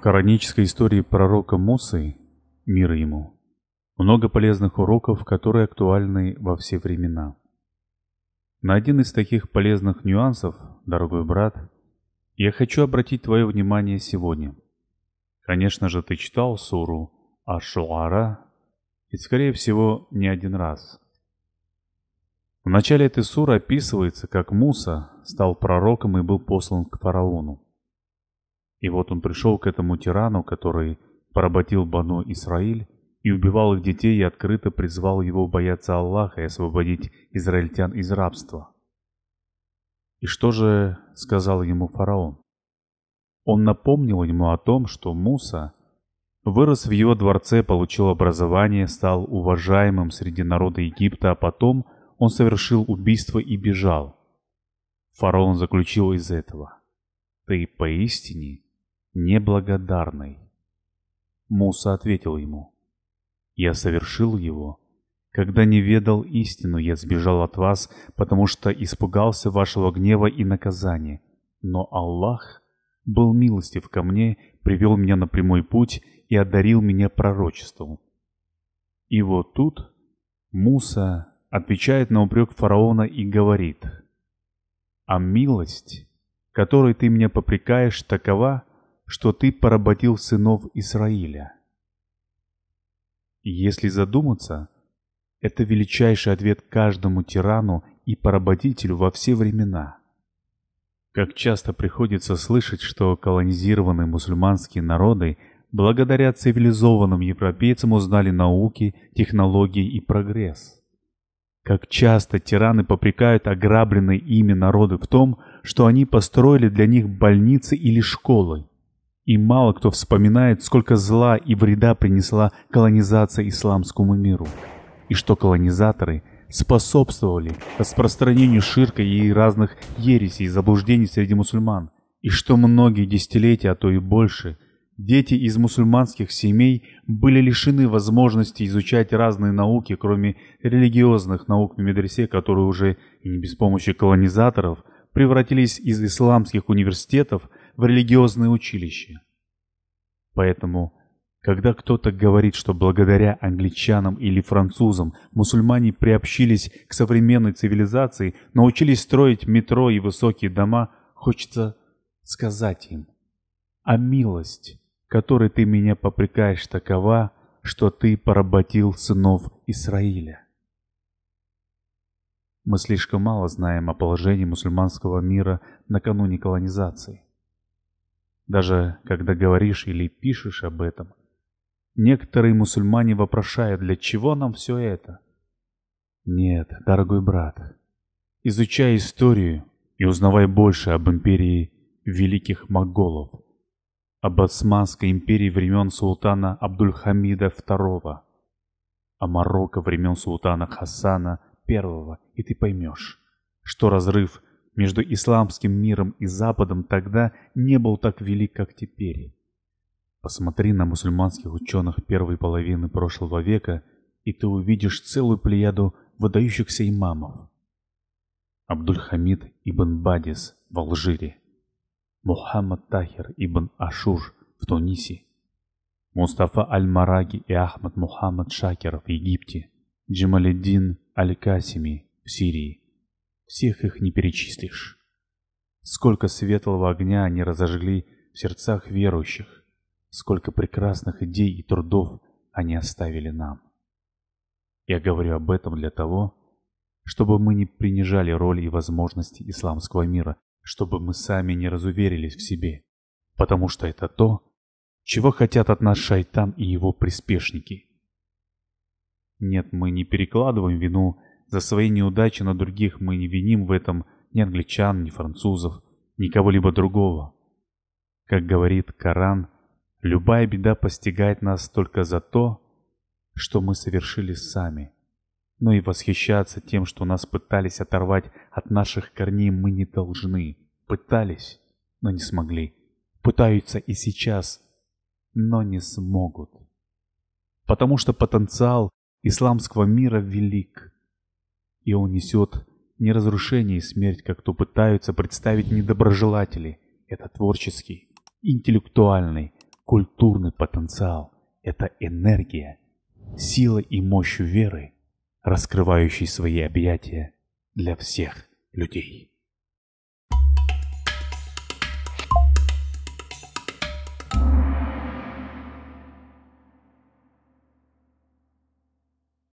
В коранической истории пророка Мусы, мир ему, много полезных уроков, которые актуальны во все времена. На один из таких полезных нюансов, дорогой брат, я хочу обратить твое внимание сегодня. Конечно же, ты читал суру Ашуара, и, скорее всего, не один раз. В начале этой суры описывается, как Муса стал пророком и был послан к фараону. И вот он пришел к этому тирану, который поработил Бану Исраиль и убивал их детей и открыто призвал его бояться Аллаха и освободить израильтян из рабства. И что же сказал ему фараон? Он напомнил ему о том, что Муса вырос в его дворце, получил образование, стал уважаемым среди народа Египта, а потом он совершил убийство и бежал. Фараон заключил из этого. «Ты поистине неблагодарный. Муса ответил ему, «Я совершил его. Когда не ведал истину, я сбежал от вас, потому что испугался вашего гнева и наказания. Но Аллах был милостив ко мне, привел меня на прямой путь и одарил меня пророчеством». И вот тут Муса отвечает на упрек фараона и говорит, «А милость, которой ты меня попрекаешь, такова, что ты поработил сынов Израиля? Если задуматься, это величайший ответ каждому тирану и поработителю во все времена. Как часто приходится слышать, что колонизированные мусульманские народы благодаря цивилизованным европейцам узнали науки, технологии и прогресс. Как часто тираны попрекают ограбленные ими народы в том, что они построили для них больницы или школы, и мало кто вспоминает, сколько зла и вреда принесла колонизация исламскому миру. И что колонизаторы способствовали распространению ширка и разных ересей и заблуждений среди мусульман. И что многие десятилетия, а то и больше, дети из мусульманских семей были лишены возможности изучать разные науки, кроме религиозных наук в медресе, которые уже и не без помощи колонизаторов превратились из исламских университетов в религиозное училище. Поэтому, когда кто-то говорит, что благодаря англичанам или французам мусульмане приобщились к современной цивилизации, научились строить метро и высокие дома, хочется сказать им, а милость, которой ты меня попрекаешь, такова, что ты поработил сынов Израиля. Мы слишком мало знаем о положении мусульманского мира накануне колонизации даже когда говоришь или пишешь об этом. Некоторые мусульмане вопрошают, для чего нам все это? Нет, дорогой брат, изучай историю и узнавай больше об империи великих моголов, об Османской империи времен султана Абдульхамида II, о Марокко времен султана Хасана I, и ты поймешь, что разрыв – между исламским миром и Западом тогда не был так велик, как теперь. Посмотри на мусульманских ученых первой половины прошлого века, и ты увидишь целую плеяду выдающихся имамов. Абдульхамид ибн Бадис в Алжире, Мухаммад Тахир ибн Ашур в Тунисе, Мустафа Аль-Мараги и Ахмад Мухаммад Шакер в Египте, Джамаледдин Аль-Касими в Сирии, всех их не перечислишь. Сколько светлого огня они разожгли в сердцах верующих, сколько прекрасных идей и трудов они оставили нам. Я говорю об этом для того, чтобы мы не принижали роль и возможности исламского мира, чтобы мы сами не разуверились в себе, потому что это то, чего хотят от нас шайтан и его приспешники. Нет, мы не перекладываем вину за свои неудачи на других мы не виним в этом ни англичан, ни французов, ни кого-либо другого. Как говорит Коран, любая беда постигает нас только за то, что мы совершили сами. Но и восхищаться тем, что нас пытались оторвать от наших корней, мы не должны. Пытались, но не смогли. Пытаются и сейчас, но не смогут. Потому что потенциал исламского мира велик – и он несет не разрушение и смерть, как то пытаются представить недоброжелатели. Это творческий, интеллектуальный, культурный потенциал. Это энергия, сила и мощь веры, раскрывающей свои объятия для всех людей.